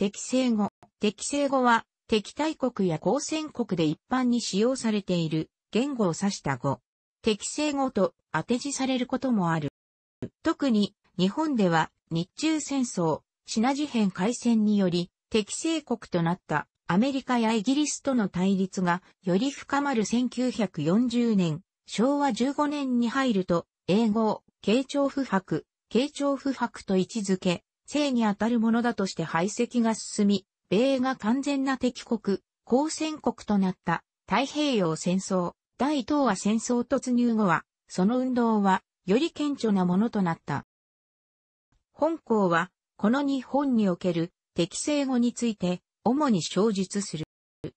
適正語。適正語は、敵対国や交戦国で一般に使用されている言語を指した語。適正語と当て字されることもある。特に、日本では、日中戦争、シナ事変開戦により、適正国となったアメリカやイギリスとの対立がより深まる1940年、昭和15年に入ると、英語を、慶長不白、慶長不白と位置づけ、性にあたるものだとして排斥が進み、米が完全な敵国、交戦国となった太平洋戦争、第東亜戦争突入後は、その運動はより顕著なものとなった。本校は、この日本における適正語について、主に小述する。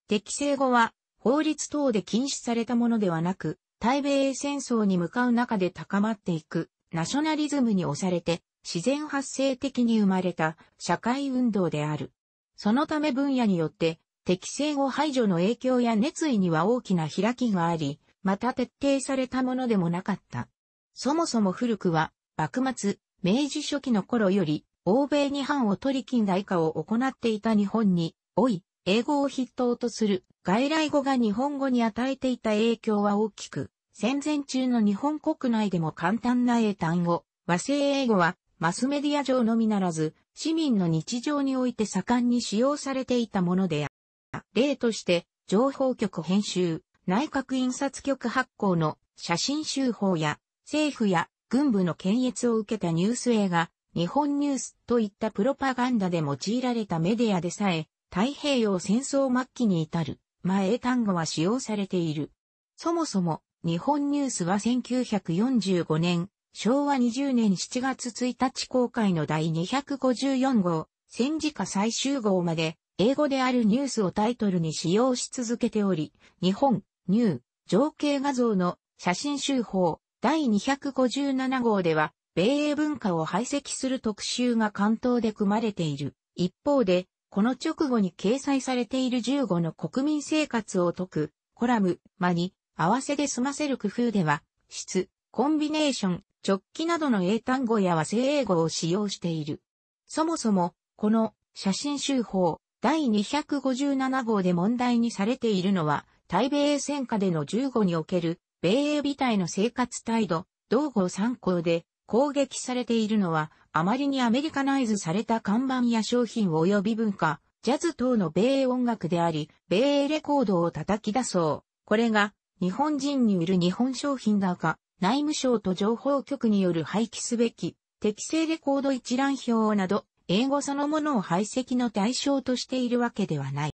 適正語は、法律等で禁止されたものではなく、対米戦争に向かう中で高まっていく、ナショナリズムに押されて、自然発生的に生まれた社会運動である。そのため分野によって適正語排除の影響や熱意には大きな開きがあり、また徹底されたものでもなかった。そもそも古くは、幕末、明治初期の頃より、欧米に反を取り近代化を行っていた日本に、おい、英語を筆頭とする外来語が日本語に与えていた影響は大きく、戦前中の日本国内でも簡単な英単語、和製英語はマスメディア上のみならず、市民の日常において盛んに使用されていたものである。例として、情報局編集、内閣印刷局発行の写真集法や、政府や軍部の検閲を受けたニュース映画、日本ニュースといったプロパガンダで用いられたメディアでさえ、太平洋戦争末期に至る前英単語は使用されている。そもそも、日本ニュースは1945年、昭和20年7月1日公開の第254号、戦時下最終号まで、英語であるニュースをタイトルに使用し続けており、日本、ニュー、情景画像の写真集法、第257号では、米英文化を排斥する特集が関東で組まれている。一方で、この直後に掲載されている15の国民生活を解く、コラム、間に、合わせで済ませる工夫では、質、コンビネーション、直帰などの英単語や和製英語を使用している。そもそも、この写真集法第257号で問題にされているのは、対米戦下での15における、米英美隊の生活態度、同号参考で攻撃されているのは、あまりにアメリカナイズされた看板や商品及び文化、ジャズ等の米英音楽であり、米英レコードを叩き出そう。これが、日本人に売る日本商品だが、内務省と情報局による廃棄すべき、適正レコード一覧表など、英語そのものを排斥の対象としているわけではない。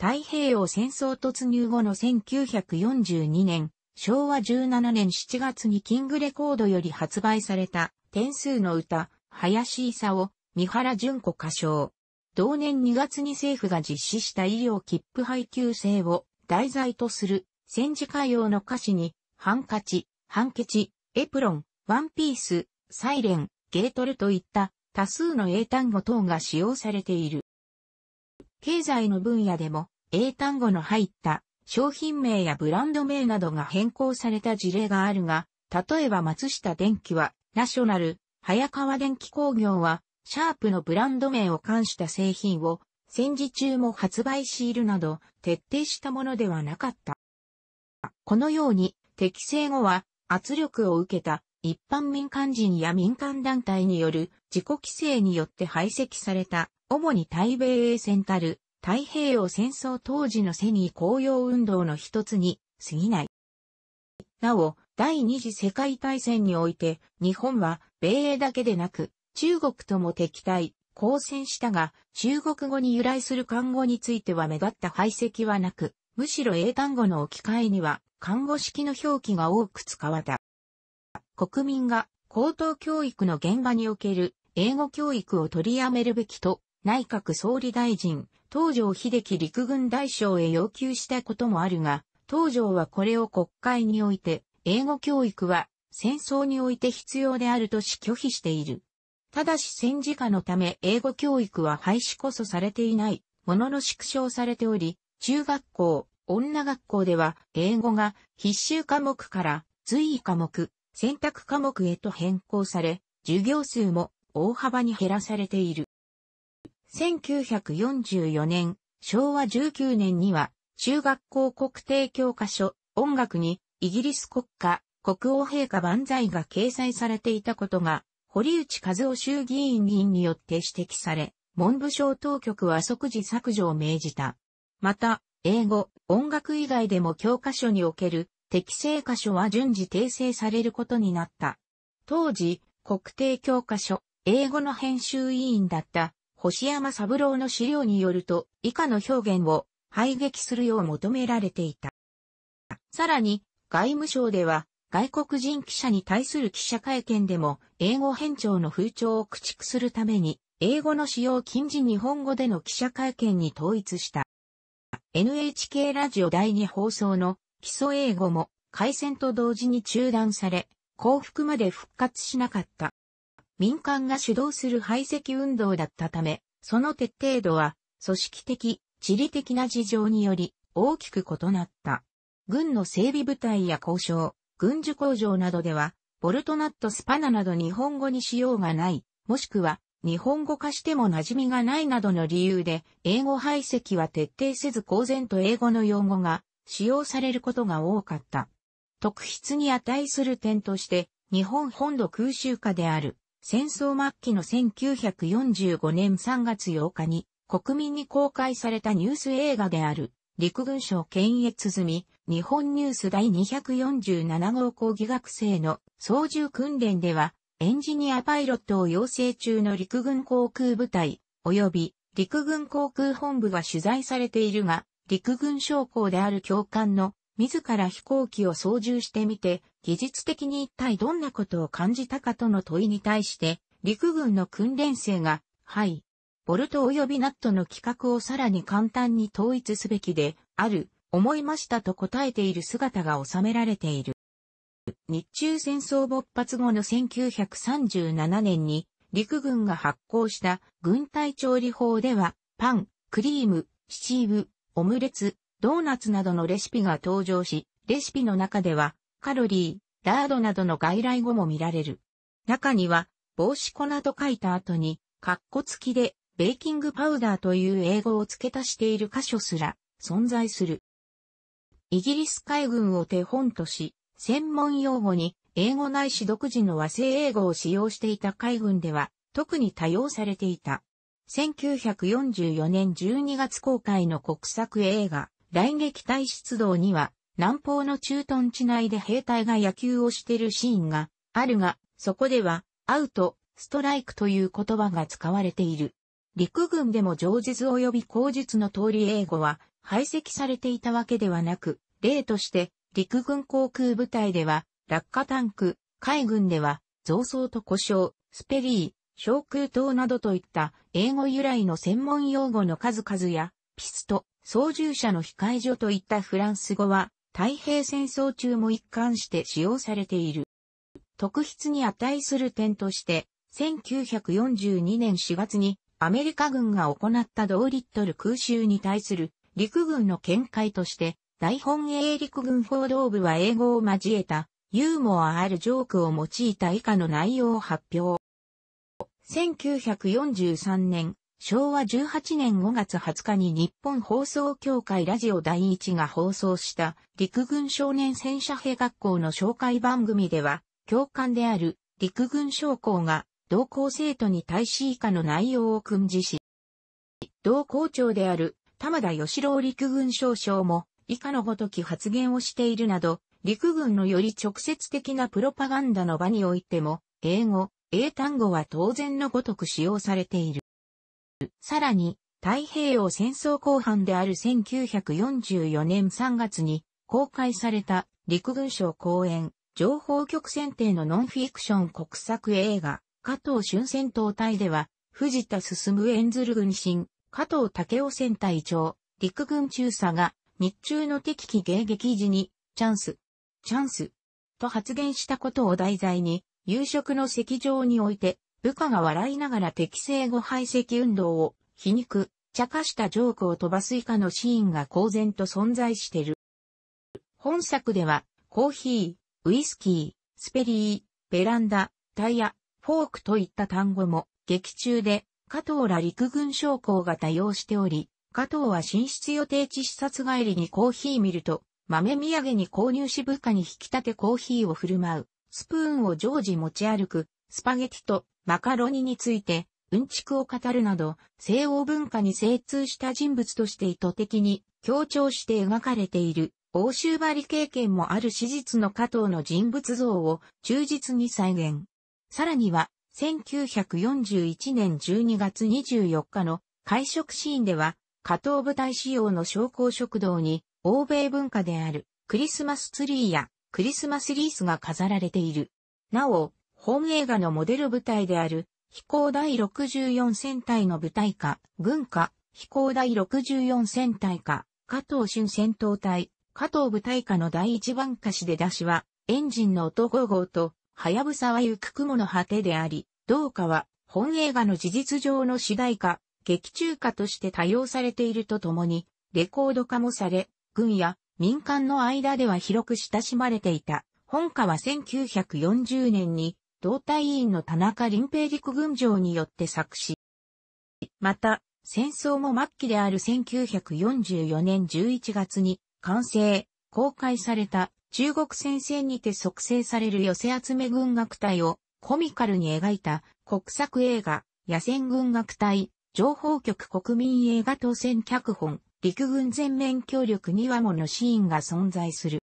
太平洋戦争突入後の1942年、昭和17年7月にキングレコードより発売された点数の歌、林佐を三原淳子歌唱。同年2月に政府が実施した医療切符配給制を題材とする戦時歌謡の歌詞にハンカチ、ハンケチ、エプロン、ワンピース、サイレン、ゲートルといった多数の英単語等が使用されている。経済の分野でも英単語の入った商品名やブランド名などが変更された事例があるが、例えば松下電機はナショナル、早川電機工業はシャープのブランド名を冠した製品を戦時中も発売しているなど徹底したものではなかった。このように適正後は圧力を受けた一般民間人や民間団体による自己規制によって排斥された主に対米英戦たる太平洋戦争当時のセニー公用運動の一つに過ぎない。なお、第二次世界大戦において、日本は米英だけでなく、中国とも敵対、交戦したが、中国語に由来する漢語については目立った排斥はなく、むしろ英単語の置き換えには、看護式の表記が多く使われた。国民が高等教育の現場における英語教育を取りやめるべきと、内閣総理大臣、東条秀樹陸軍大将へ要求したこともあるが、東条はこれを国会において、英語教育は戦争において必要であるとし拒否している。ただし戦時下のため英語教育は廃止こそされていない、ものの縮小されており、中学校、女学校では、英語が必修科目から随意科目、選択科目へと変更され、授業数も大幅に減らされている。1944年、昭和19年には、中学校国定教科書、音楽に、イギリス国家、国王陛下万歳が掲載されていたことが、堀内和夫衆議院議員によって指摘され、文部省当局は即時削除を命じた。また、英語、音楽以外でも教科書における適正箇所は順次訂正されることになった。当時、国定教科書、英語の編集委員だった星山三郎の資料によると、以下の表現を排撃するよう求められていた。さらに、外務省では、外国人記者に対する記者会見でも、英語編長の風潮を駆逐するために、英語の使用禁止日本語での記者会見に統一した。NHK ラジオ第2放送の基礎英語も開戦と同時に中断され、降伏まで復活しなかった。民間が主導する排斥運動だったため、その徹底度は組織的、地理的な事情により大きく異なった。軍の整備部隊や交渉、軍需工場などでは、ボルトナットスパナなど日本語にしようがない、もしくは日本語化しても馴染みがないなどの理由で、英語排斥は徹底せず公然と英語の用語が使用されることが多かった。特筆に値する点として、日本本土空襲下である戦争末期の1945年3月8日に国民に公開されたニュース映画である陸軍省検閲済み日本ニュース第247号講義学生の操縦訓練ではエンジニアパイロットを養成中の陸軍航空部隊、及び陸軍航空本部が取材されているが、陸軍将校である教官の自ら飛行機を操縦してみて、技術的に一体どんなことを感じたかとの問いに対して、陸軍の訓練生が、はい、ボルト及びナットの規格をさらに簡単に統一すべきで、ある、思いましたと答えている姿が収められている。日中戦争勃発後の1937年に陸軍が発行した軍隊調理法ではパン、クリーム、シチーブ、オムレツ、ドーナツなどのレシピが登場し、レシピの中ではカロリー、ラードなどの外来語も見られる。中には帽子粉と書いた後に、カッコ付きでベーキングパウダーという英語を付け足している箇所すら存在する。イギリス海軍を手本とし、専門用語に英語ないし独自の和製英語を使用していた海軍では特に多用されていた。1944年12月公開の国策映画、大撃隊出動には、南方の駐屯地内で兵隊が野球をしているシーンがあるが、そこでは、アウト、ストライクという言葉が使われている。陸軍でも上述及び口述の通り英語は排斥されていたわけではなく、例として陸軍航空部隊では、落下タンク、海軍では、増装と故障、スペリー、昇空島などといった英語由来の専門用語の数々や、ピスト、操縦者の控え所といったフランス語は、太平戦争中も一貫して使用されている。特筆に値する点として、1942年4月にアメリカ軍が行った同リットル空襲に対する陸軍の見解として、大本営陸軍報道部は英語を交えたユーモアあるジョークを用いた以下の内容を発表。1943年、昭和18年5月20日に日本放送協会ラジオ第一が放送した陸軍少年戦車兵学校の紹介番組では、教官である陸軍将校が同校生徒に対し以下の内容を訓示し、同校長である玉田義郎陸軍少将も以下のごとき発言をしているなど、陸軍のより直接的なプロパガンダの場においても、英語、英単語は当然のごとく使用されている。さらに、太平洋戦争後半である1944年3月に公開された陸軍省公演情報局選定のノンフィクション国策映画加藤春戦闘隊では藤田進演ずる軍神加藤武雄戦隊長陸軍中佐が日中の敵機迎撃時に、チャンス、チャンス、と発言したことを題材に、夕食の席上において、部下が笑いながら適正後排斥運動を、皮肉、茶化したジョークを飛ばす以下のシーンが公然と存在してる。本作では、コーヒー、ウイスキー、スペリー、ベランダ、タイヤ、フォークといった単語も、劇中で、加藤ら陸軍将校が多用しており、加藤は寝室予定地視察帰りにコーヒー見ると豆土産に購入し部下に引き立てコーヒーを振る舞う。スプーンを常時持ち歩く、スパゲティとマカロニについて、うんちくを語るなど、西欧文化に精通した人物として意図的に強調して描かれている、欧州張り経験もある史実の加藤の人物像を忠実に再現。さらには、1941年12月24日の会食シーンでは、加藤部隊仕様の商工食堂に、欧米文化であるクリスマスツリーやクリスマスリースが飾られている。なお、本映画のモデル舞台である飛行第64戦隊の舞台化、軍化、飛行第64戦隊化、加藤俊戦闘隊、加藤部隊化の第一番歌詞で出しは、エンジンの音5号と、はやぶさは行く雲の果てであり、どうかは、本映画の事実上の主題歌、劇中歌として多用されているとともに、レコード化もされ、軍や民間の間では広く親しまれていた。本歌は1940年に、同隊員の田中林平陸軍場によって作詞。また、戦争も末期である1944年11月に完成、公開された中国戦線にて促成される寄せ集め軍楽隊をコミカルに描いた国策映画野戦軍楽隊情報局国民映画当選脚本、陸軍全面協力にはものシーンが存在する。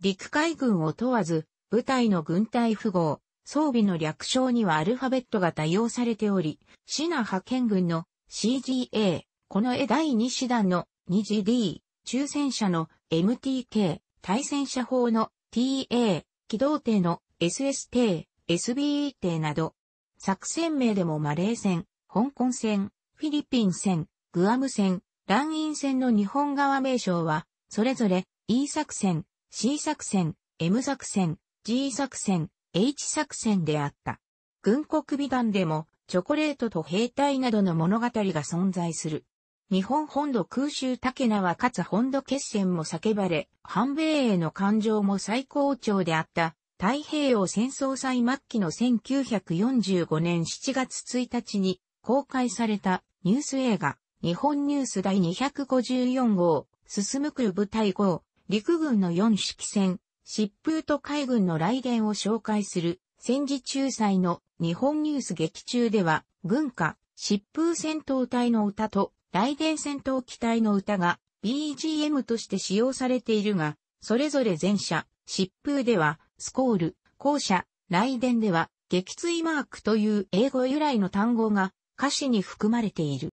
陸海軍を問わず、部隊の軍隊符号、装備の略称にはアルファベットが多用されており、シナ派遣軍の CGA、この絵第2師団の 2GD、抽選者の MTK、対戦車砲の TA、機動艇の SST、SBE 艇など、作戦名でもマレー戦、香港戦、フィリピン戦、グアム戦、ランイン戦の日本側名称は、それぞれ E 作戦、C 作戦、M 作戦、G 作戦、H 作戦であった。軍国美談でも、チョコレートと兵隊などの物語が存在する。日本本土空襲竹名はかつ本土決戦も叫ばれ、反米への感情も最高潮であった。太平洋戦争祭末期の1945年7月1日に公開されたニュース映画、日本ニュース第254号、進む空部隊号、陸軍の4式戦、疾風と海軍の雷電を紹介する戦時仲裁の日本ニュース劇中では、軍歌、疾風戦闘隊の歌と雷電戦闘機隊の歌が BGM として使用されているが、それぞれ前者、疾風では、スコール、後者、雷電では、撃墜マークという英語由来の単語が歌詞に含まれている。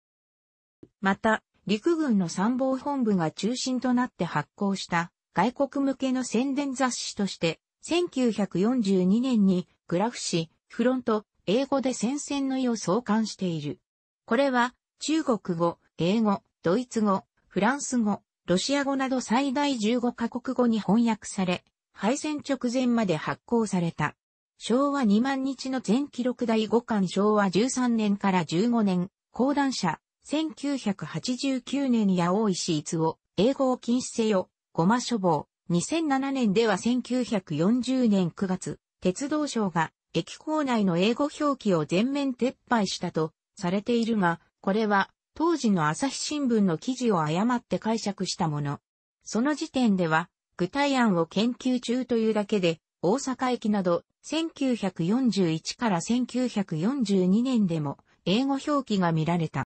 また、陸軍の参謀本部が中心となって発行した外国向けの宣伝雑誌として、1942年にグラフ誌、フロント、英語で戦線の意を創刊している。これは、中国語、英語、ドイツ語、フランス語、ロシア語など最大15カ国語に翻訳され、敗戦直前まで発行された。昭和2万日の全記録第5巻昭和13年から15年、講談社、1989年に八石逸夫、英語を禁止せよ、ごま書房、2007年では1940年9月、鉄道省が駅構内の英語表記を全面撤廃したとされているが、これは当時の朝日新聞の記事を誤って解釈したもの。その時点では具体案を研究中というだけで大阪駅など、1941から1942年でも英語表記が見られた。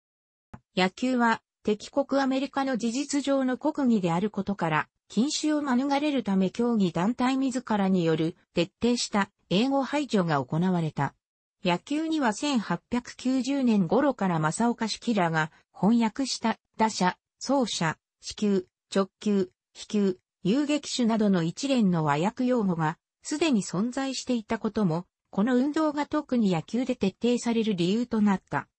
野球は敵国アメリカの事実上の国技であることから、禁止を免れるため競技団体自らによる徹底した英語排除が行われた。野球には1890年頃から正岡式らが翻訳した打者、走者、死球、直球、飛球、遊撃手などの一連の和訳用語がすでに存在していたことも、この運動が特に野球で徹底される理由となった。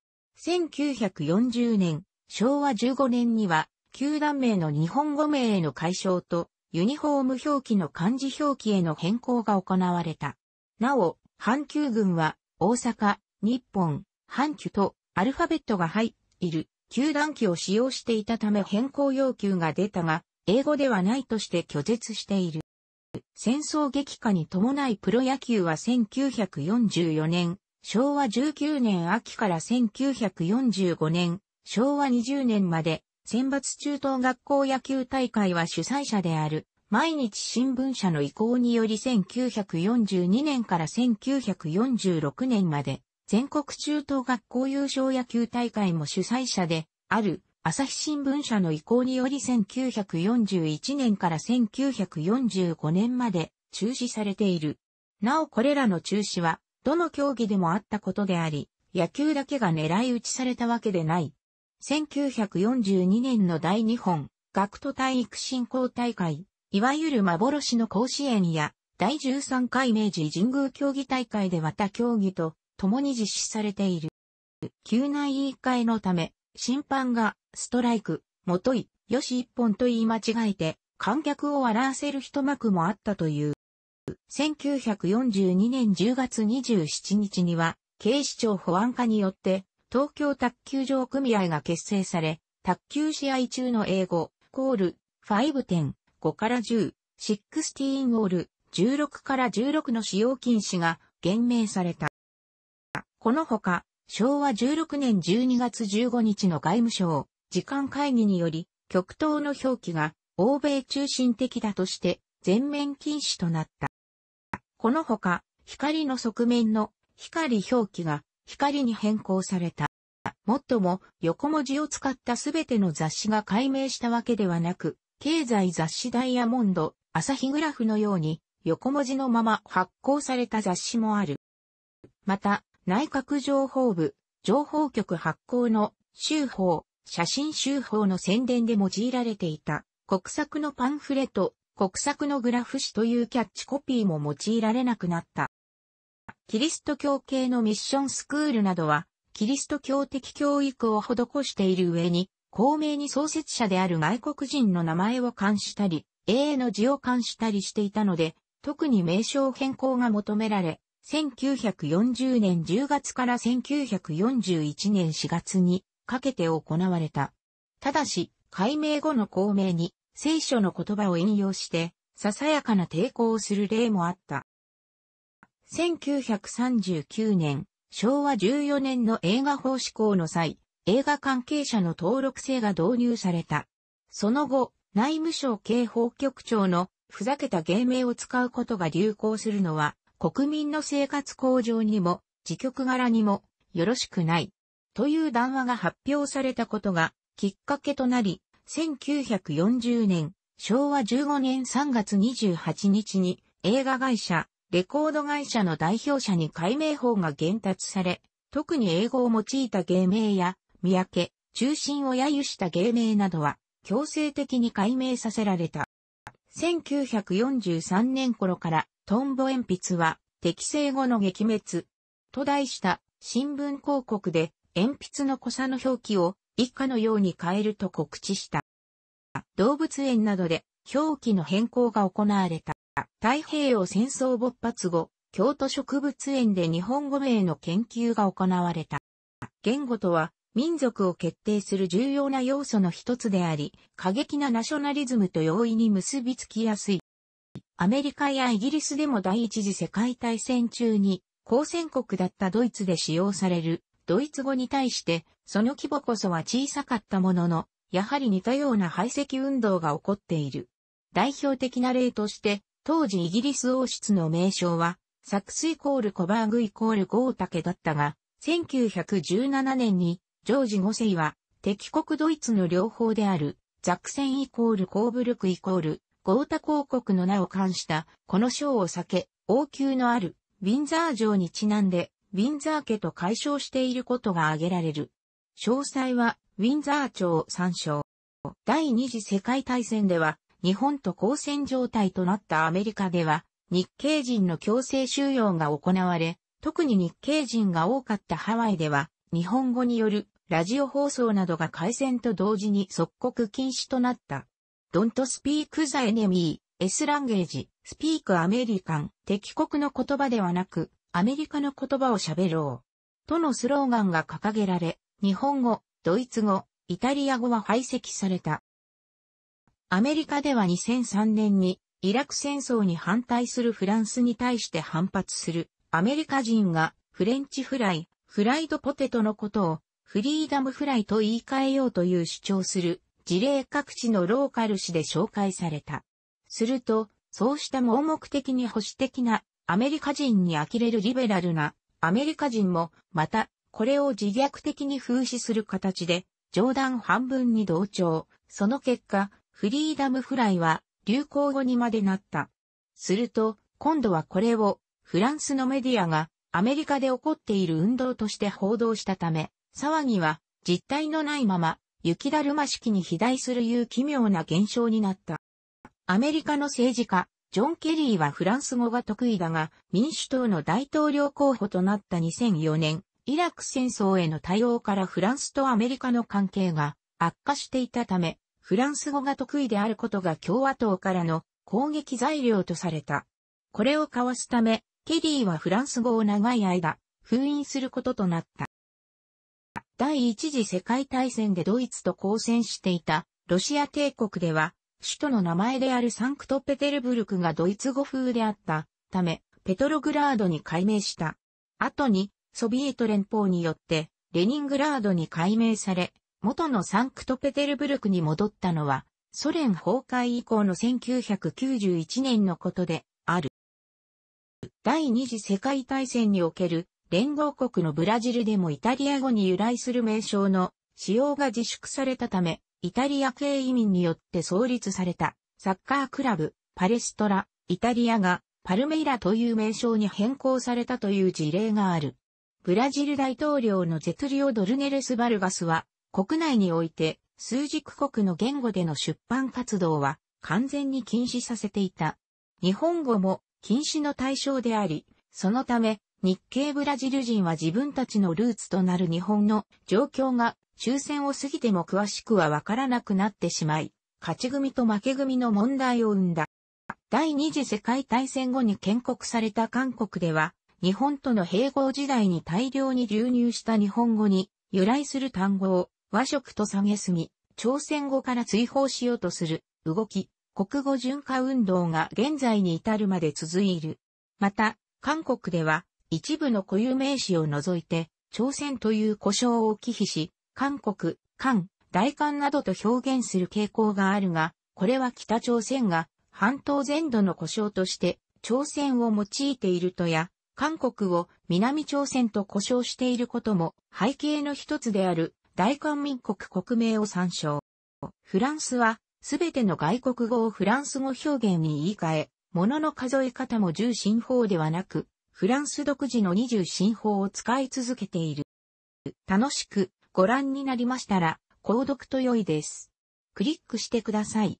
1940年、昭和15年には、球団名の日本語名への解消と、ユニフォーム表記の漢字表記への変更が行われた。なお、阪急軍は、大阪、日本、阪急とアルファベットが入いる、球団機を使用していたため変更要求が出たが、英語ではないとして拒絶している。戦争激化に伴いプロ野球は1944年、昭和19年秋から1945年、昭和20年まで、選抜中等学校野球大会は主催者である、毎日新聞社の意向により1942年から1946年まで、全国中等学校優勝野球大会も主催者である、朝日新聞社の意向により1941年から1945年まで中止されている。なおこれらの中止は、どの競技でもあったことであり、野球だけが狙い撃ちされたわけでない。1942年の第2本、学徒体育振興大会、いわゆる幻の甲子園や、第13回明治神宮競技大会でまた競技と共に実施されている。宮内委員会のため、審判が、ストライク、もとい、よし一本と言い間違えて、観客を笑わせる一幕もあったという。1942年10月27日には、警視庁保安課によって、東京卓球場組合が結成され、卓球試合中の英語、コール、5点、5から10、16オール、16から16の使用禁止が厳明された。このほか、昭和16年12月15日の外務省、時間会議により、極東の表記が欧米中心的だとして全面禁止となった。このほか、光の側面の光表記が光に変更された。もっとも、横文字を使ったすべての雑誌が解明したわけではなく、経済雑誌ダイヤモンド、朝日グラフのように、横文字のまま発行された雑誌もある。また、内閣情報部、情報局発行の州法、写真州法の宣伝で用いられていた、国策のパンフレット、国策のグラフ紙というキャッチコピーも用いられなくなった。キリスト教系のミッションスクールなどは、キリスト教的教育を施している上に、公明に創設者である外国人の名前を冠したり、英の字を冠したりしていたので、特に名称変更が求められ、1940年10月から1941年4月にかけて行われた。ただし、解明後の公明に聖書の言葉を引用して、ささやかな抵抗をする例もあった。1939年、昭和14年の映画法施行の際、映画関係者の登録制が導入された。その後、内務省警報局長のふざけた芸名を使うことが流行するのは、国民の生活向上にも、自局柄にも、よろしくない。という談話が発表されたことが、きっかけとなり、1940年、昭和15年3月28日に、映画会社、レコード会社の代表者に改名法が原達され、特に英語を用いた芸名や、三宅、中心を揶揄した芸名などは、強制的に改名させられた。1943年頃からトンボ鉛筆は、適正後の撃滅。と題した新聞広告で、鉛筆の濃さの表記を以下のように変えると告知した。動物園などで表記の変更が行われた。太平洋戦争勃発後、京都植物園で日本語名の研究が行われた。言語とは民族を決定する重要な要素の一つであり、過激なナショナリズムと容易に結びつきやすい。アメリカやイギリスでも第一次世界大戦中に、交戦国だったドイツで使用される、ドイツ語に対して、その規模こそは小さかったものの、やはり似たような排斥運動が起こっている。代表的な例として、当時イギリス王室の名称は、サクスイコールコバーグイコールゴータケだったが、1917年に、ジョージ5世は、敵国ドイツの両方である、ザクセンイコールコーブルクイコール、ータ公国の名を冠した、この章を避け、王宮のある、ウィンザー城にちなんで、ウィンザー家と解消していることが挙げられる。詳細は、ウィンザー城参照。第二次世界大戦では、日本と交戦状態となったアメリカでは、日系人の強制収容が行われ、特に日系人が多かったハワイでは、日本語によるラジオ放送などが開戦と同時に即刻禁止となった。Don't speak the enemy, S ランゲージ、speak American、敵国の言葉ではなく、アメリカの言葉を喋ろう。とのスローガンが掲げられ、日本語、ドイツ語、イタリア語は排斥された。アメリカでは2003年にイラク戦争に反対するフランスに対して反発するアメリカ人がフレンチフライ、フライドポテトのことをフリーダムフライと言い換えようという主張する事例各地のローカル誌で紹介された。すると、そうした盲目的に保守的なアメリカ人に呆れるリベラルなアメリカ人も、また、これを自虐的に風刺する形で、冗談半分に同調。その結果、フリーダムフライは流行語にまでなった。すると、今度はこれをフランスのメディアがアメリカで起こっている運動として報道したため、騒ぎは実態のないまま雪だるま式に肥大するいう奇妙な現象になった。アメリカの政治家、ジョン・ケリーはフランス語が得意だが、民主党の大統領候補となった2004年、イラク戦争への対応からフランスとアメリカの関係が悪化していたため、フランス語が得意であることが共和党からの攻撃材料とされた。これを交わすため、ケリーはフランス語を長い間、封印することとなった。第一次世界大戦でドイツと交戦していたロシア帝国では、首都の名前であるサンクトペテルブルクがドイツ語風であったため、ペトログラードに改名した。後に、ソビエト連邦によって、レニングラードに改名され、元のサンクトペテルブルクに戻ったのは、ソ連崩壊以降の1991年のことである。第二次世界大戦における連合国のブラジルでもイタリア語に由来する名称の使用が自粛されたため、イタリア系移民によって創立されたサッカークラブ、パレストラ、イタリアがパルメイラという名称に変更されたという事例がある。ブラジル大統領のゼトリオ・ドルネレス・バルガスは、国内において数軸国の言語での出版活動は完全に禁止させていた。日本語も禁止の対象であり、そのため日系ブラジル人は自分たちのルーツとなる日本の状況が終戦を過ぎても詳しくはわからなくなってしまい、勝ち組と負け組の問題を生んだ。第二次世界大戦後に建国された韓国では、日本との併合時代に大量に流入した日本語に由来する単語を和食と下げすみ、朝鮮語から追放しようとする動き、国語順化運動が現在に至るまで続いる。また、韓国では一部の固有名詞を除いて、朝鮮という呼称を忌避し、韓国、韓、大韓などと表現する傾向があるが、これは北朝鮮が半島全土の呼称として朝鮮を用いているとや、韓国を南朝鮮と呼称していることも背景の一つである大韓民国国名を参照。フランスはすべての外国語をフランス語表現に言い換え、ものの数え方も重心法ではなく、フランス独自の20進法を使い続けている。楽しくご覧になりましたら、購読と良いです。クリックしてください。